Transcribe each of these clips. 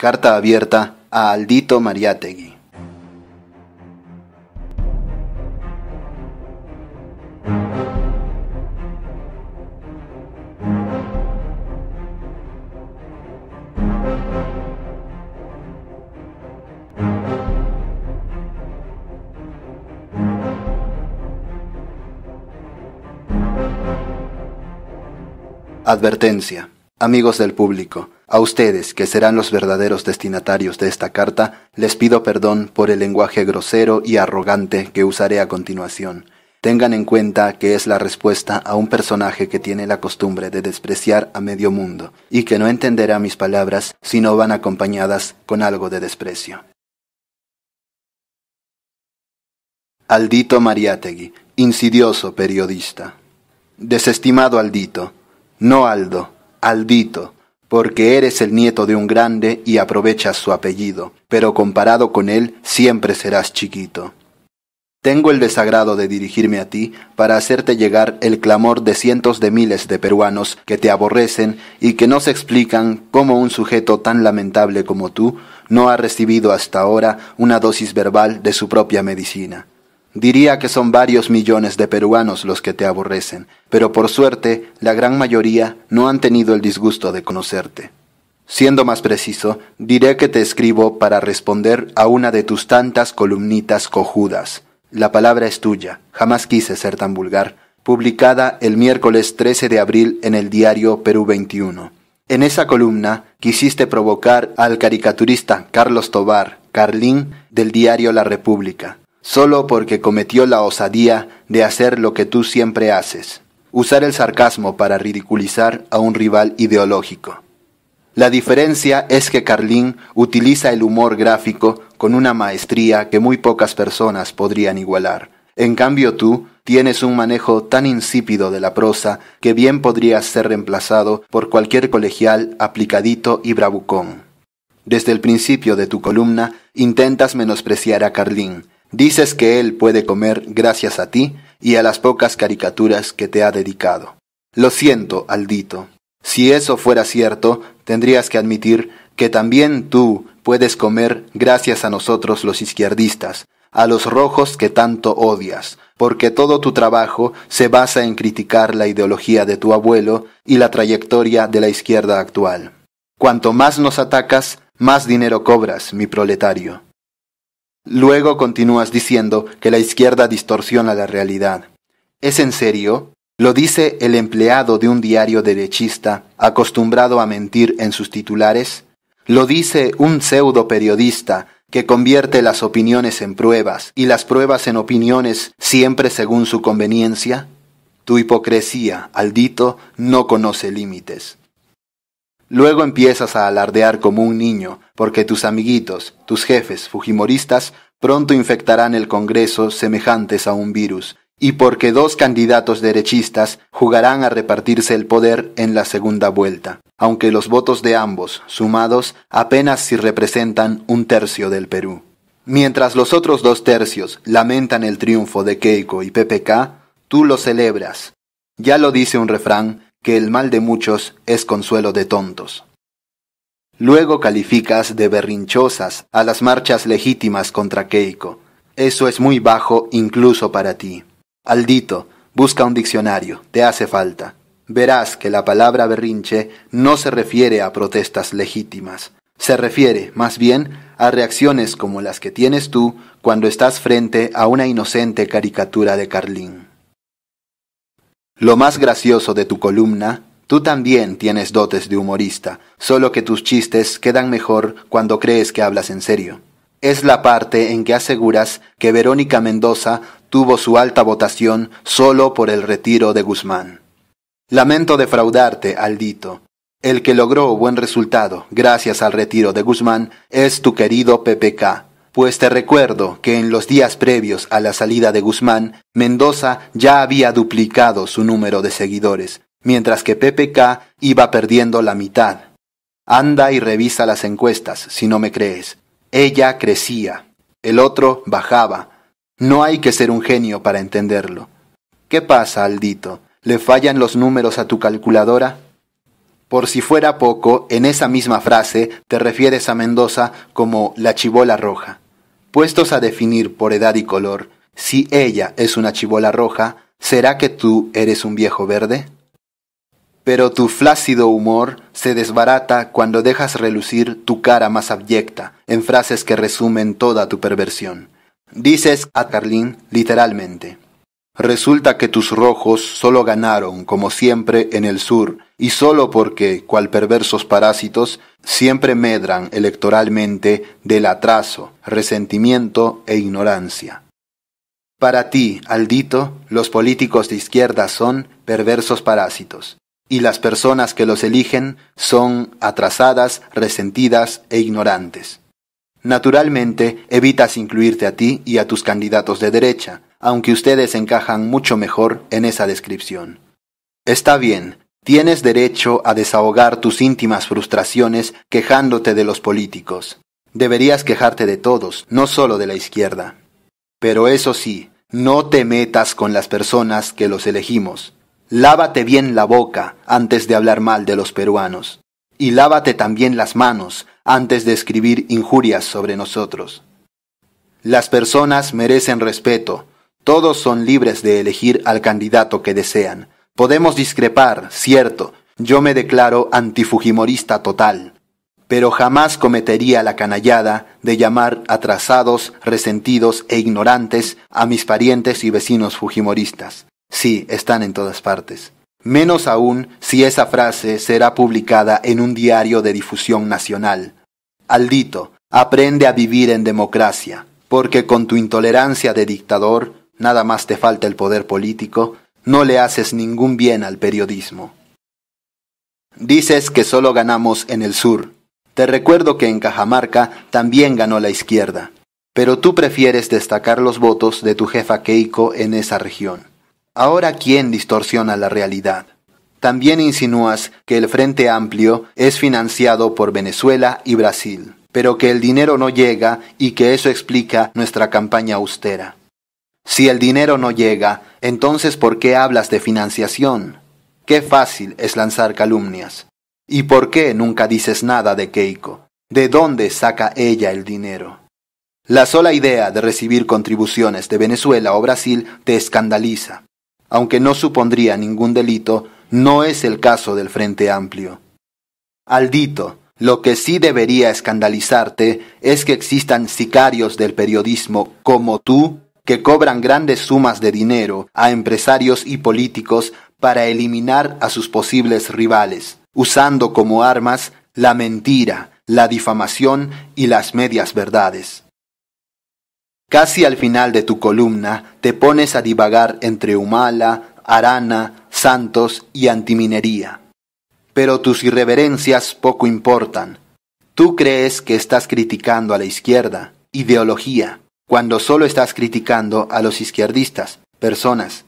Carta abierta a Aldito Mariátegui. Advertencia. Amigos del público. A ustedes, que serán los verdaderos destinatarios de esta carta, les pido perdón por el lenguaje grosero y arrogante que usaré a continuación. Tengan en cuenta que es la respuesta a un personaje que tiene la costumbre de despreciar a medio mundo y que no entenderá mis palabras si no van acompañadas con algo de desprecio. Aldito Mariátegui, insidioso periodista. Desestimado Aldito, no Aldo, Aldito, porque eres el nieto de un grande y aprovechas su apellido, pero comparado con él siempre serás chiquito. Tengo el desagrado de dirigirme a ti para hacerte llegar el clamor de cientos de miles de peruanos que te aborrecen y que no se explican cómo un sujeto tan lamentable como tú no ha recibido hasta ahora una dosis verbal de su propia medicina. Diría que son varios millones de peruanos los que te aborrecen, pero por suerte la gran mayoría no han tenido el disgusto de conocerte. Siendo más preciso, diré que te escribo para responder a una de tus tantas columnitas cojudas. La palabra es tuya, jamás quise ser tan vulgar, publicada el miércoles 13 de abril en el diario Perú 21. En esa columna quisiste provocar al caricaturista Carlos Tobar, Carlín, del diario La República, solo porque cometió la osadía de hacer lo que tú siempre haces, usar el sarcasmo para ridiculizar a un rival ideológico. La diferencia es que Carlín utiliza el humor gráfico con una maestría que muy pocas personas podrían igualar. En cambio tú tienes un manejo tan insípido de la prosa que bien podrías ser reemplazado por cualquier colegial aplicadito y bravucón. Desde el principio de tu columna intentas menospreciar a Carlín, Dices que él puede comer gracias a ti y a las pocas caricaturas que te ha dedicado. Lo siento, Aldito. Si eso fuera cierto, tendrías que admitir que también tú puedes comer gracias a nosotros los izquierdistas, a los rojos que tanto odias, porque todo tu trabajo se basa en criticar la ideología de tu abuelo y la trayectoria de la izquierda actual. Cuanto más nos atacas, más dinero cobras, mi proletario. Luego continúas diciendo que la izquierda distorsiona la realidad. ¿Es en serio? Lo dice el empleado de un diario derechista acostumbrado a mentir en sus titulares. Lo dice un pseudo periodista que convierte las opiniones en pruebas y las pruebas en opiniones siempre según su conveniencia. Tu hipocresía, Aldito, no conoce límites. Luego empiezas a alardear como un niño, porque tus amiguitos, tus jefes fujimoristas, pronto infectarán el Congreso semejantes a un virus, y porque dos candidatos derechistas jugarán a repartirse el poder en la segunda vuelta, aunque los votos de ambos, sumados, apenas si representan un tercio del Perú. Mientras los otros dos tercios lamentan el triunfo de Keiko y PPK, tú lo celebras. Ya lo dice un refrán, que el mal de muchos es consuelo de tontos. Luego calificas de berrinchosas a las marchas legítimas contra Keiko. Eso es muy bajo incluso para ti. Aldito, busca un diccionario, te hace falta. Verás que la palabra berrinche no se refiere a protestas legítimas. Se refiere, más bien, a reacciones como las que tienes tú cuando estás frente a una inocente caricatura de Carlín. Lo más gracioso de tu columna, tú también tienes dotes de humorista, solo que tus chistes quedan mejor cuando crees que hablas en serio. Es la parte en que aseguras que Verónica Mendoza tuvo su alta votación solo por el retiro de Guzmán. Lamento defraudarte, Aldito. El que logró buen resultado gracias al retiro de Guzmán es tu querido PPK, pues te recuerdo que en los días previos a la salida de Guzmán, Mendoza ya había duplicado su número de seguidores, mientras que PPK iba perdiendo la mitad. Anda y revisa las encuestas, si no me crees. Ella crecía, el otro bajaba. No hay que ser un genio para entenderlo. ¿Qué pasa, Aldito? ¿Le fallan los números a tu calculadora? Por si fuera poco, en esa misma frase te refieres a Mendoza como la chivola roja. Puestos a definir por edad y color, si ella es una chivola roja, ¿será que tú eres un viejo verde? Pero tu flácido humor se desbarata cuando dejas relucir tu cara más abyecta en frases que resumen toda tu perversión. Dices a Carlin literalmente. Resulta que tus rojos solo ganaron, como siempre, en el sur, y solo porque, cual perversos parásitos, siempre medran electoralmente del atraso, resentimiento e ignorancia. Para ti, Aldito, los políticos de izquierda son perversos parásitos, y las personas que los eligen son atrasadas, resentidas e ignorantes. Naturalmente, evitas incluirte a ti y a tus candidatos de derecha, aunque ustedes encajan mucho mejor en esa descripción. Está bien, Tienes derecho a desahogar tus íntimas frustraciones quejándote de los políticos. Deberías quejarte de todos, no solo de la izquierda. Pero eso sí, no te metas con las personas que los elegimos. Lávate bien la boca antes de hablar mal de los peruanos. Y lávate también las manos antes de escribir injurias sobre nosotros. Las personas merecen respeto. Todos son libres de elegir al candidato que desean Podemos discrepar, cierto, yo me declaro antifujimorista total, pero jamás cometería la canallada de llamar atrasados, resentidos e ignorantes a mis parientes y vecinos fujimoristas. Sí, están en todas partes. Menos aún si esa frase será publicada en un diario de difusión nacional. Aldito, aprende a vivir en democracia, porque con tu intolerancia de dictador, nada más te falta el poder político, no le haces ningún bien al periodismo. Dices que solo ganamos en el sur. Te recuerdo que en Cajamarca también ganó la izquierda, pero tú prefieres destacar los votos de tu jefa Keiko en esa región. Ahora, ¿quién distorsiona la realidad? También insinúas que el Frente Amplio es financiado por Venezuela y Brasil, pero que el dinero no llega y que eso explica nuestra campaña austera. Si el dinero no llega, entonces ¿por qué hablas de financiación? Qué fácil es lanzar calumnias. ¿Y por qué nunca dices nada de Keiko? ¿De dónde saca ella el dinero? La sola idea de recibir contribuciones de Venezuela o Brasil te escandaliza. Aunque no supondría ningún delito, no es el caso del Frente Amplio. Aldito, lo que sí debería escandalizarte es que existan sicarios del periodismo como tú que cobran grandes sumas de dinero a empresarios y políticos para eliminar a sus posibles rivales, usando como armas la mentira, la difamación y las medias verdades. Casi al final de tu columna te pones a divagar entre Humala, Arana, Santos y antiminería. Pero tus irreverencias poco importan. Tú crees que estás criticando a la izquierda, ideología, cuando solo estás criticando a los izquierdistas, personas.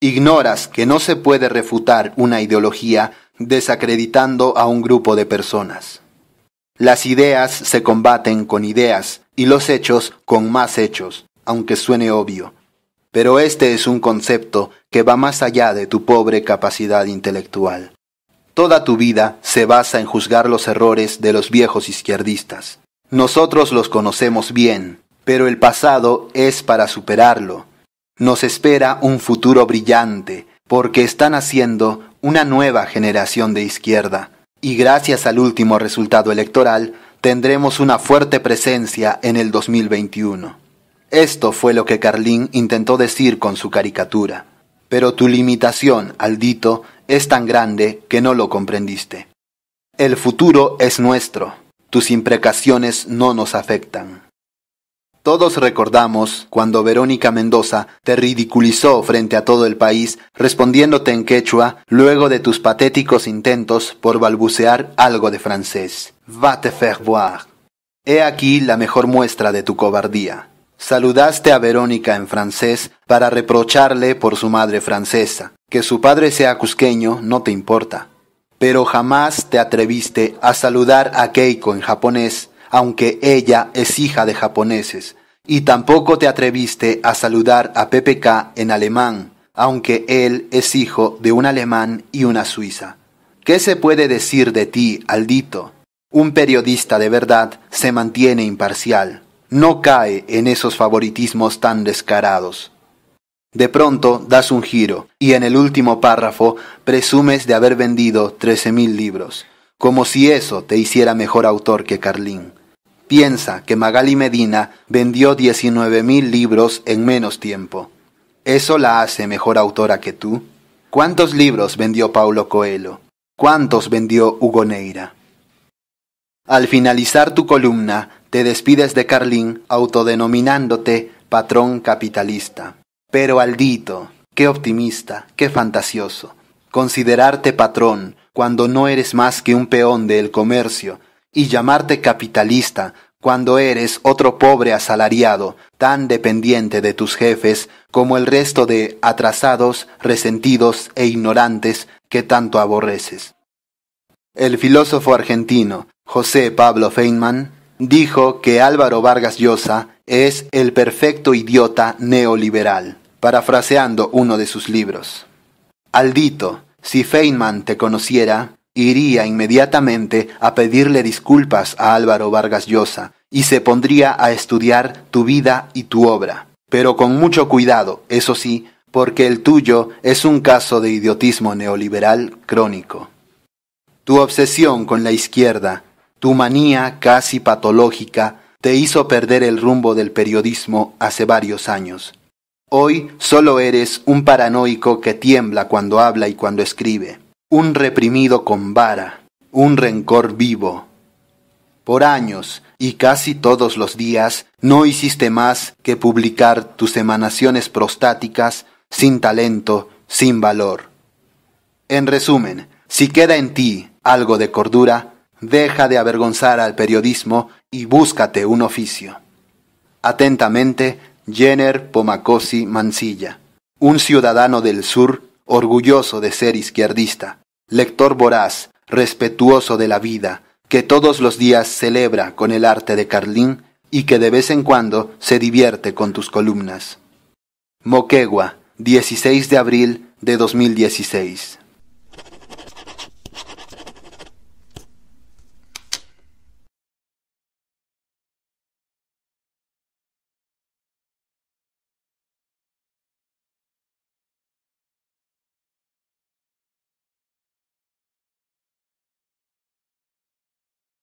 Ignoras que no se puede refutar una ideología desacreditando a un grupo de personas. Las ideas se combaten con ideas y los hechos con más hechos, aunque suene obvio. Pero este es un concepto que va más allá de tu pobre capacidad intelectual. Toda tu vida se basa en juzgar los errores de los viejos izquierdistas. Nosotros los conocemos bien, pero el pasado es para superarlo. Nos espera un futuro brillante, porque están haciendo una nueva generación de izquierda. Y gracias al último resultado electoral, tendremos una fuerte presencia en el 2021. Esto fue lo que Carlín intentó decir con su caricatura. Pero tu limitación, Aldito, es tan grande que no lo comprendiste. El futuro es nuestro. Tus imprecaciones no nos afectan. Todos recordamos cuando Verónica Mendoza te ridiculizó frente a todo el país respondiéndote en quechua luego de tus patéticos intentos por balbucear algo de francés. Va te faire voir. He aquí la mejor muestra de tu cobardía. Saludaste a Verónica en francés para reprocharle por su madre francesa. Que su padre sea cusqueño no te importa. Pero jamás te atreviste a saludar a Keiko en japonés aunque ella es hija de japoneses, y tampoco te atreviste a saludar a PPK en alemán, aunque él es hijo de un alemán y una suiza. ¿Qué se puede decir de ti, Aldito? Un periodista de verdad se mantiene imparcial, no cae en esos favoritismos tan descarados. De pronto das un giro y en el último párrafo presumes de haber vendido 13.000 libros como si eso te hiciera mejor autor que Carlín. Piensa que Magali Medina vendió 19.000 libros en menos tiempo. ¿Eso la hace mejor autora que tú? ¿Cuántos libros vendió Paulo Coelho? ¿Cuántos vendió Hugo Neira? Al finalizar tu columna, te despides de Carlín autodenominándote patrón capitalista. Pero Aldito, qué optimista, qué fantasioso. Considerarte patrón, cuando no eres más que un peón del comercio, y llamarte capitalista cuando eres otro pobre asalariado, tan dependiente de tus jefes como el resto de atrasados, resentidos e ignorantes que tanto aborreces. El filósofo argentino José Pablo Feynman dijo que Álvaro Vargas Llosa es el perfecto idiota neoliberal, parafraseando uno de sus libros. Aldito, si Feynman te conociera, iría inmediatamente a pedirle disculpas a Álvaro Vargas Llosa y se pondría a estudiar tu vida y tu obra. Pero con mucho cuidado, eso sí, porque el tuyo es un caso de idiotismo neoliberal crónico. Tu obsesión con la izquierda, tu manía casi patológica, te hizo perder el rumbo del periodismo hace varios años. Hoy solo eres un paranoico que tiembla cuando habla y cuando escribe, un reprimido con vara, un rencor vivo. Por años y casi todos los días no hiciste más que publicar tus emanaciones prostáticas sin talento, sin valor. En resumen, si queda en ti algo de cordura, deja de avergonzar al periodismo y búscate un oficio. Atentamente, Jenner Pomacosi Mancilla, un ciudadano del sur orgulloso de ser izquierdista, lector voraz, respetuoso de la vida, que todos los días celebra con el arte de Carlín y que de vez en cuando se divierte con tus columnas. Moquegua, 16 de abril de 2016.